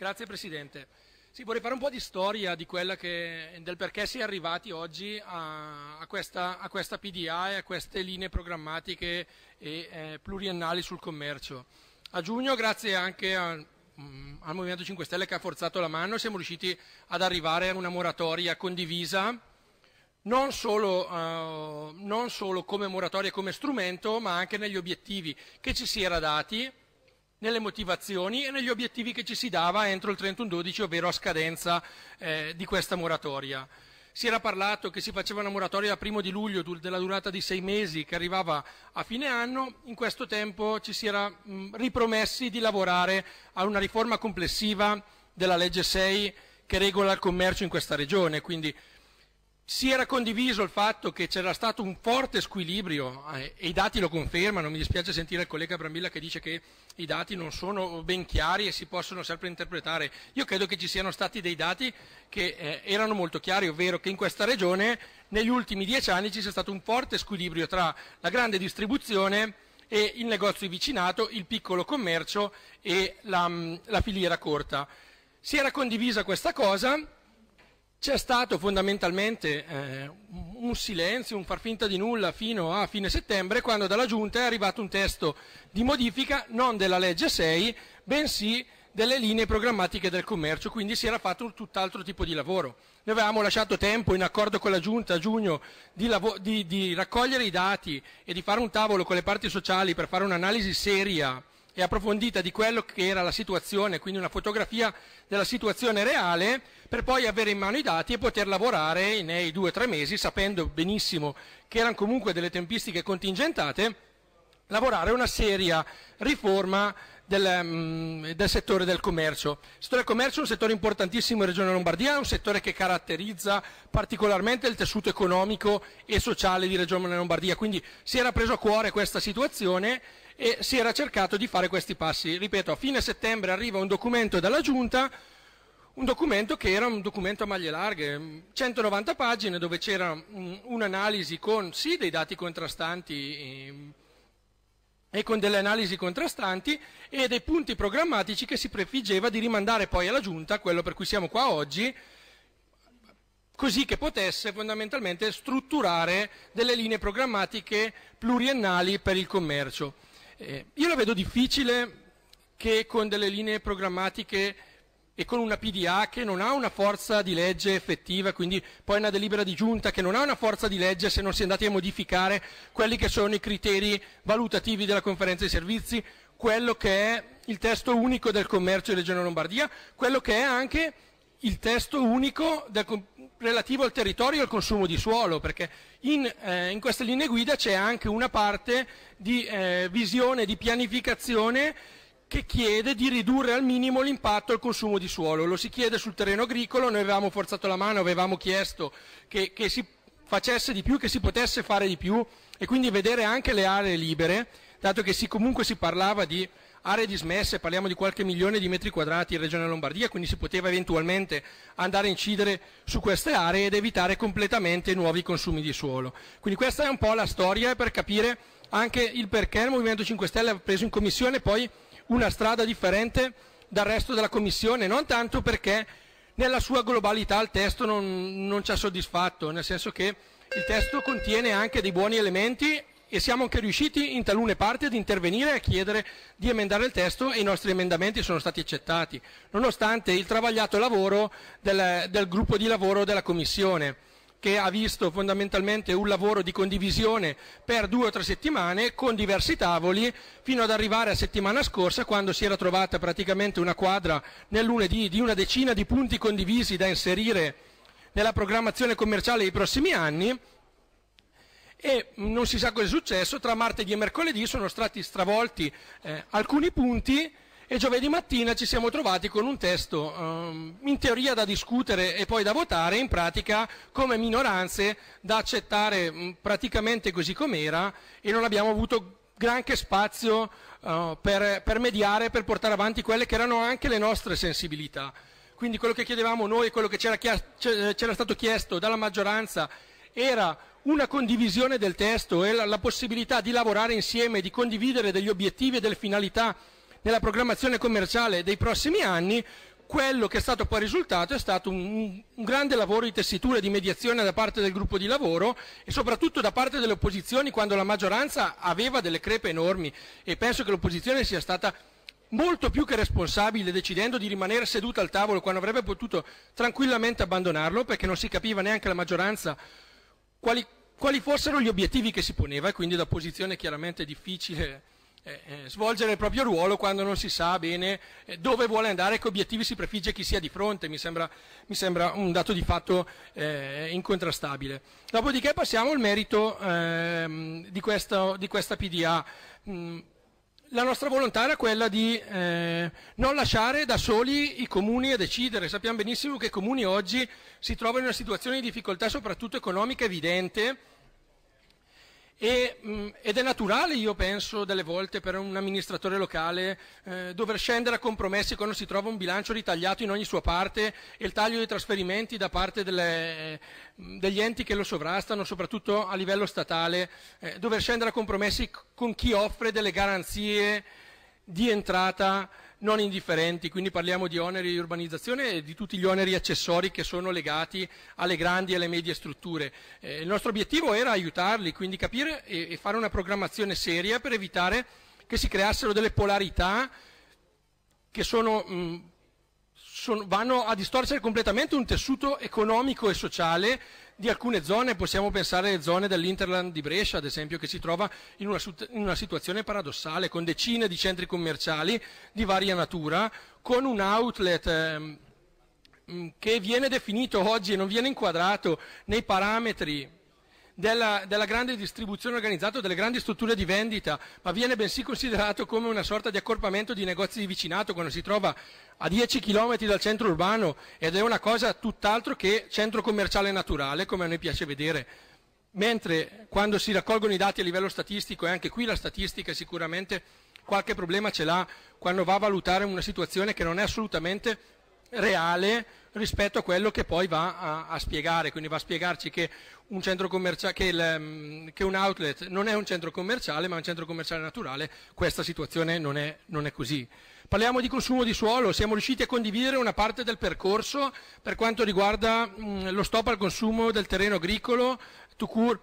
Grazie Presidente. Sì, vorrei fare un po' di storia di che, del perché si è arrivati oggi a, a, questa, a, questa, PDA e a queste linee programmatiche e eh, pluriennali sul commercio. A giugno, grazie anche a, mh, mm, al Movimento 5 Stelle che ha forzato la mano, siamo riusciti ad arrivare a una moratoria condivisa, non solo, uh, non solo come moratoria come strumento, ma anche negli obiettivi che ci si era dati nelle motivazioni e negli obiettivi che ci si dava entro il 31-12, ovvero a scadenza eh, di questa moratoria. Si era parlato che si faceva una moratoria da primo di luglio della durata di sei mesi che arrivava a fine anno, in questo tempo ci si era mh, mm, ripromessi di lavorare a una riforma complessiva della legge 6 che regola il commercio in questa regione, quindi si era condiviso il fatto che c'era stato un forte squilibrio eh, e i dati lo confermano, mi dispiace sentire il collega Brambilla che dice che i dati non sono ben chiari e si possono sempre interpretare. Io credo che ci siano stati dei dati che eh, erano molto chiari, ovvero che in questa regione negli ultimi dieci anni ci sia stato un forte squilibrio tra la grande distribuzione e il negozio vicinato, il piccolo commercio e la, mm, la filiera corta. Si era condivisa questa cosa c'è stato fondamentalmente eh, un silenzio, un far finta di nulla fino a fine settembre quando dalla Giunta è arrivato un testo di modifica non della legge 6 bensì delle linee programmatiche del commercio, quindi si era fatto un tutt'altro tipo di lavoro. Noi avevamo lasciato tempo in accordo con la Giunta a giugno di, di, di raccogliere i dati e di fare un tavolo con le parti sociali per fare un'analisi seria e approfondita di quello che era la situazione, quindi una fotografia della situazione reale, per poi avere in mano i dati e poter lavorare nei due o tre mesi, sapendo benissimo che erano comunque delle tempistiche contingentate, lavorare una seria riforma del, mm, del, settore del commercio. Il settore del commercio è un settore importantissimo in Regione Lombardia, è un settore che caratterizza particolarmente il tessuto economico e sociale di Regione Lombardia, quindi si era preso a cuore questa situazione e si era cercato di fare questi passi. Ripeto, a fine settembre arriva un documento dalla Giunta, un documento che era un documento a maglie larghe, 190 pagine dove c'era mm, un'analisi con sì dei dati contrastanti ehm, e con delle analisi contrastanti e dei punti programmatici che si prefiggeva di rimandare poi alla Giunta, quello per cui siamo qua oggi, così che potesse fondamentalmente strutturare delle linee programmatiche pluriennali per il commercio. Eh, io la vedo difficile che con delle linee programmatiche e con una PDA che non ha una forza di legge effettiva, quindi poi una delibera di giunta che non ha una forza di legge se non si è andati a modificare quelli che sono i criteri valutativi della conferenza dei servizi, quello che è il testo unico del commercio di Regione Lombardia, quello che è anche il testo unico del, relativo al territorio e al consumo di suolo, perché in, eh, in queste linee guida c'è anche una parte di eh, visione, di pianificazione che chiede di ridurre al minimo l'impatto al consumo di suolo. Lo si chiede sul terreno agricolo, noi avevamo forzato la mano, avevamo chiesto che, che si facesse di più, che si potesse fare di più e quindi vedere anche le aree libere, dato che si, comunque si parlava di aree dismesse, parliamo di qualche milione di metri quadrati in Regione Lombardia, quindi si poteva eventualmente andare a incidere su queste aree ed evitare completamente nuovi consumi di suolo. Quindi questa è un po' la storia per capire anche il perché il Movimento 5 Stelle ha preso in commissione poi una strada differente dal resto della Commissione, non tanto perché nella sua globalità il testo non, non ci ha soddisfatto, nel senso che il testo contiene anche dei buoni elementi e siamo anche riusciti in talune parti ad intervenire e a chiedere di emendare il testo e i nostri emendamenti sono stati accettati, nonostante il travagliato lavoro del, del gruppo di lavoro della Commissione che ha visto fondamentalmente un lavoro di condivisione per due o tre settimane con diversi tavoli fino ad arrivare a settimana scorsa quando si era trovata praticamente una quadra nel lunedì di una decina di punti condivisi da inserire nella programmazione commerciale dei prossimi anni e non si sa cosa è successo, tra martedì e mercoledì sono stati stravolti eh, alcuni punti e giovedì mattina ci siamo trovati con un testo um, in teoria da discutere e poi da votare, in pratica come minoranze da accettare um, praticamente così com'era e non abbiamo avuto granché spazio uh, per, per mediare, per portare avanti quelle che erano anche le nostre sensibilità. Quindi quello che chiedevamo noi, quello che c'era, c'era stato chiesto dalla maggioranza era una condivisione del testo e la, la possibilità di lavorare insieme, di condividere degli obiettivi e delle finalità nella programmazione commerciale dei prossimi anni, quello che è stato poi risultato è stato un, un grande lavoro di tessitura e di mediazione da parte del gruppo di lavoro e soprattutto da parte delle opposizioni quando la maggioranza aveva delle crepe enormi e penso che l'opposizione sia stata molto più che responsabile decidendo di rimanere seduta al tavolo quando avrebbe potuto tranquillamente abbandonarlo perché non si capiva neanche la maggioranza quali, quali fossero gli obiettivi che si poneva e quindi da posizione chiaramente difficile eh, eh, svolgere il proprio ruolo quando non si sa bene eh, dove vuole andare, e che obiettivi si prefigge chi sia di fronte, mi sembra, mi sembra un dato di fatto eh, incontrastabile. Dopodiché passiamo al merito eh, di, questo, di, questa PDA. Mm, la nostra volontà era quella di eh, non lasciare da soli i comuni a decidere. Sappiamo benissimo che i comuni oggi si trovano in una situazione di difficoltà soprattutto economica evidente e, mh, mm, ed è naturale, io penso, delle volte per un amministratore locale eh, dover scendere a compromessi quando si trova un bilancio ritagliato in ogni sua parte e il taglio dei trasferimenti da parte delle, mm, degli enti che lo sovrastano, soprattutto a livello statale, eh, dover scendere a compromessi con chi offre delle garanzie di entrata non indifferenti, quindi parliamo di oneri di urbanizzazione e di tutti gli oneri accessori che sono legati alle grandi e alle medie strutture. Eh, il nostro obiettivo era aiutarli, quindi capire e, e fare una programmazione seria per evitare che si creassero delle polarità che sono, mh, mm, sono, vanno a distorcere completamente un tessuto economico e sociale di alcune zone, possiamo pensare alle zone dell'Interland di Brescia, ad esempio, che si trova in una, in una situazione paradossale, con decine di centri commerciali di varia natura, con un outlet... Ehm, che viene definito oggi e non viene inquadrato nei parametri della, della grande distribuzione organizzata delle grandi strutture di vendita, ma viene bensì considerato come una sorta di accorpamento di negozi di vicinato quando si trova a 10 km dal centro urbano ed è una cosa tutt'altro che centro commerciale naturale, come a noi piace vedere. Mentre quando si raccolgono i dati a livello statistico, e anche qui la statistica sicuramente qualche problema ce l'ha quando va a valutare una situazione che non è assolutamente reale rispetto a quello che poi va a, a spiegare, quindi va a spiegarci che un, che, il, mm, che un, outlet non è un centro commerciale ma un centro commerciale naturale, questa situazione non è, non è così. Parliamo di consumo di suolo, siamo riusciti a condividere una parte del percorso per quanto riguarda mh, mm, lo stop al consumo del terreno agricolo, to cure,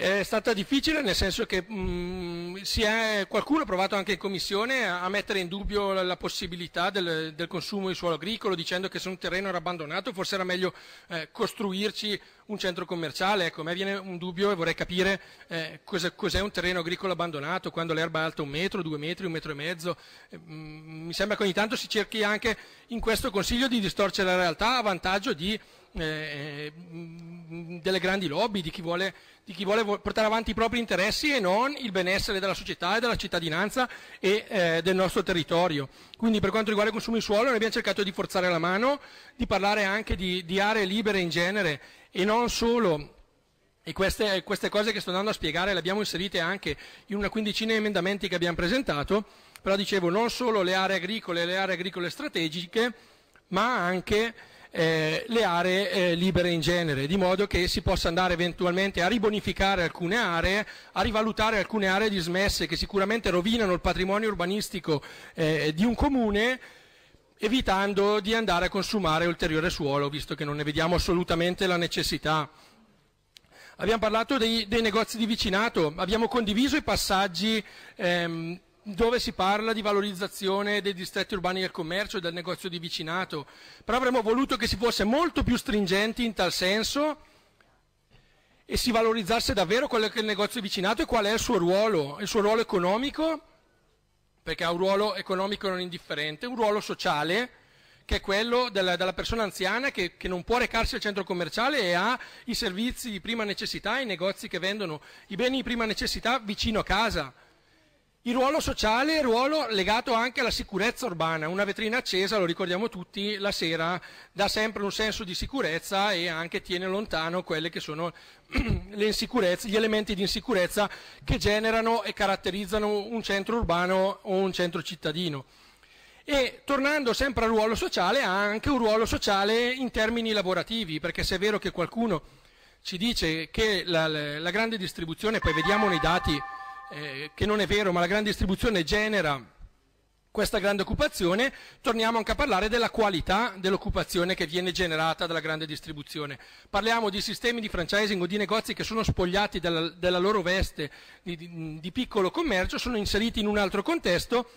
è stata difficile nel senso che mh, mm, è, qualcuno ha provato anche in commissione a, mettere in dubbio la, la possibilità del, del, consumo di suolo agricolo dicendo che se un terreno era abbandonato forse era meglio eh, costruirci un centro commerciale. Ecco, a me viene un dubbio e vorrei capire eh, cos'è, cos un terreno agricolo abbandonato quando l'erba è alta un metro, due metri, un metro e mezzo. Eh, mh, mm, mi sembra che ogni tanto si cerchi anche in questo consiglio di distorcere la realtà a vantaggio di eh, eh mm, delle grandi lobby, di chi, vuole, di chi, vuole, portare avanti i propri interessi e non il benessere della società e della cittadinanza e eh, del nostro territorio. Quindi per quanto riguarda i consumi di suolo noi abbiamo cercato di forzare la mano, di parlare anche di, di aree libere in genere e non solo e queste, queste, cose che sto andando a spiegare le abbiamo inserite anche in una quindicina di emendamenti che abbiamo presentato, però dicevo non solo le aree agricole e le aree agricole strategiche, ma anche eh, le aree eh, libere in genere, di modo che si possa andare eventualmente a ribonificare alcune aree, a rivalutare alcune aree dismesse che sicuramente rovinano il patrimonio urbanistico eh, di un comune evitando di andare a consumare ulteriore suolo, visto che non ne vediamo assolutamente la necessità. Abbiamo parlato dei, dei negozi di vicinato, abbiamo condiviso i passaggi ehm, dove si parla di valorizzazione dei distretti urbani del commercio e del negozio di vicinato, però avremmo voluto che si fosse molto più stringenti in tal senso e si valorizzasse davvero quello che è il negozio di vicinato e qual è il suo ruolo, il suo ruolo economico, perché ha un ruolo economico non indifferente, un ruolo sociale, che è quello della, della persona anziana che, che, non può recarsi al centro commerciale e ha i servizi di prima necessità, i negozi che vendono i beni di prima necessità vicino a casa il ruolo sociale è ruolo legato anche alla sicurezza urbana, una vetrina accesa, lo ricordiamo tutti, la sera dà sempre un senso di sicurezza e anche tiene lontano quelle che sono gli elementi di insicurezza che generano e caratterizzano un centro urbano o un centro cittadino. E tornando sempre al ruolo sociale, ha anche un ruolo sociale in termini lavorativi, perché se è vero che qualcuno ci dice che la, la grande distribuzione, poi vediamo nei dati, eh, che non è vero, ma la grande distribuzione genera questa grande occupazione, torniamo anche a parlare della qualità dell'occupazione che viene generata dalla grande distribuzione. Parliamo di sistemi di franchising o di negozi che sono spogliati dalla, della loro veste di, di, di piccolo commercio, sono inseriti in un altro contesto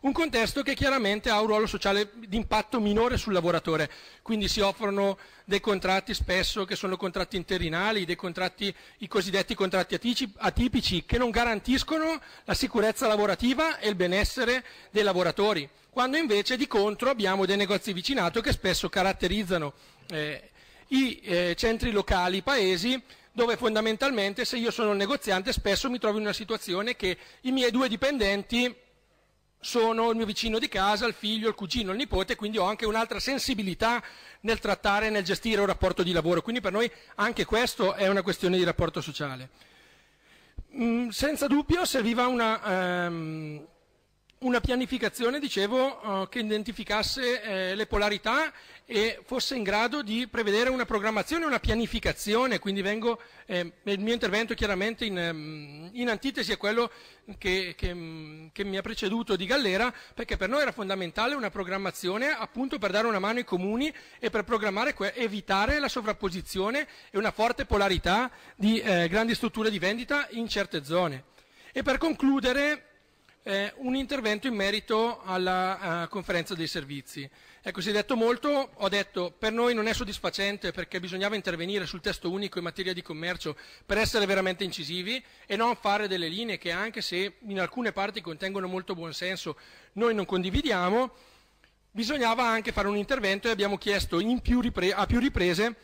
un contesto che chiaramente ha un ruolo sociale di impatto minore sul lavoratore, quindi si offrono dei contratti spesso che sono contratti interinali, dei contratti, i cosiddetti contratti atipici che non garantiscono la sicurezza lavorativa e il benessere dei lavoratori, quando invece di contro abbiamo dei negozi vicinato che spesso caratterizzano eh, i eh, centri locali, i paesi, dove fondamentalmente se io sono un negoziante spesso mi trovo in una situazione che i miei due dipendenti sono il mio vicino di casa, il figlio, il cugino, il nipote, quindi ho anche un'altra sensibilità nel trattare e nel gestire un rapporto di lavoro. Quindi per noi anche questo è una questione di rapporto sociale. Mm, senza dubbio serviva una... Um, una pianificazione, dicevo, eh, che identificasse eh, le polarità e fosse in grado di prevedere una programmazione, una pianificazione, quindi vengo, eh, il mio intervento chiaramente in, ehm, in, antitesi a quello che, che, mm, che, mi ha preceduto di Gallera, perché per noi era fondamentale una programmazione appunto per dare una mano ai comuni e per programmare, evitare la sovrapposizione e una forte polarità di eh, grandi strutture di vendita in certe zone. E per concludere, eh, un intervento in merito alla eh, conferenza dei servizi. Ecco, si è detto molto, ho detto per noi non è soddisfacente perché bisognava intervenire sul testo unico in materia di commercio per essere veramente incisivi e non fare delle linee che anche se in alcune parti contengono molto buon senso noi non condividiamo, bisognava anche fare un intervento e abbiamo chiesto più a più riprese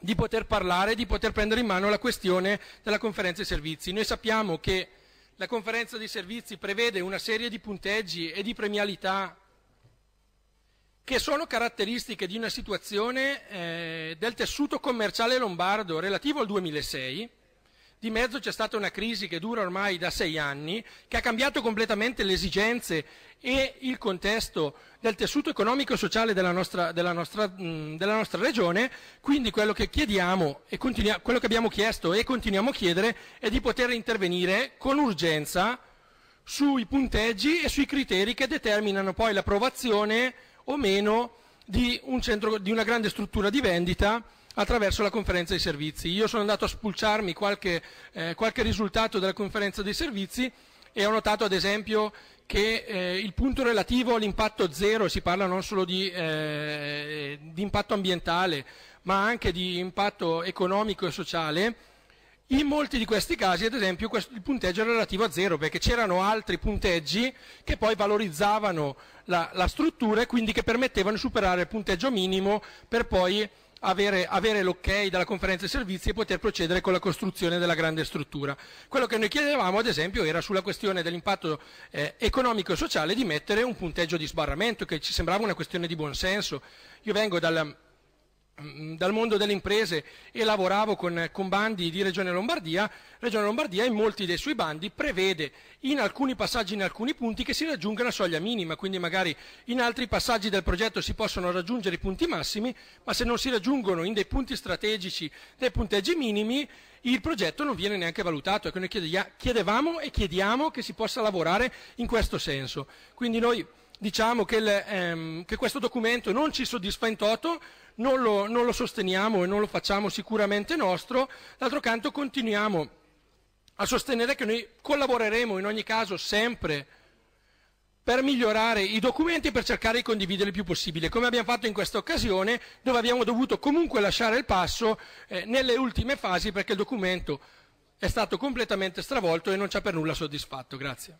di poter parlare, di poter prendere in mano la questione della conferenza dei servizi. Noi sappiamo che la conferenza dei servizi prevede una serie di punteggi e di premialità che sono caratteristiche di una situazione eh, del tessuto commerciale lombardo relativo al 2006 di mezzo c'è stata una crisi che dura ormai da sei anni, che ha cambiato completamente le esigenze e il contesto del tessuto economico e sociale della nostra, della nostra, mh, della nostra regione. Quindi quello che, continu- quello che abbiamo chiesto e continuiamo a chiedere è di poter intervenire con urgenza sui punteggi e sui criteri che determinano poi l'approvazione o meno di, un centro, di una grande struttura di vendita attraverso la conferenza dei servizi. Io sono andato a spulciarmi qualche, eh, qualche risultato della conferenza dei servizi e ho notato ad esempio che eh, il punto relativo all'impatto zero, si parla non solo di, eh, di impatto ambientale ma anche di impatto economico e sociale, in molti di questi casi, ad esempio, il punteggio era relativo a zero, perché c'erano altri punteggi che poi valorizzavano la, la, struttura e quindi che permettevano di superare il punteggio minimo per poi avere, avere l'ok dalla conferenza dei servizi e poter procedere con la costruzione della grande struttura. Quello che noi chiedevamo ad esempio era sulla questione dell'impatto eh, economico e sociale di mettere un punteggio di sbarramento che ci sembrava una questione di buonsenso. Io vengo dal, Mm, dal mondo delle imprese e lavoravo con, con, bandi di Regione Lombardia, Regione Lombardia in molti dei suoi bandi prevede in alcuni passaggi, in alcuni punti che si raggiunga la soglia minima, quindi magari in altri passaggi del progetto si possono raggiungere i punti massimi, ma se non si raggiungono in dei punti strategici dei punteggi minimi il progetto non viene neanche valutato. Ecco, noi chiedevamo e chiediamo che si possa lavorare in questo senso. Quindi noi diciamo che, le, ehm, che, questo documento non ci soddisfa in toto, non lo, non lo sosteniamo e non lo facciamo sicuramente nostro, d'altro canto continuiamo a sostenere che noi collaboreremo in ogni caso sempre per migliorare i documenti e per cercare di condividere il più possibile, come abbiamo fatto in questa occasione, dove abbiamo dovuto comunque lasciare il passo eh, nelle ultime fasi perché il documento è stato completamente stravolto e non ci ha per nulla soddisfatto. Grazie.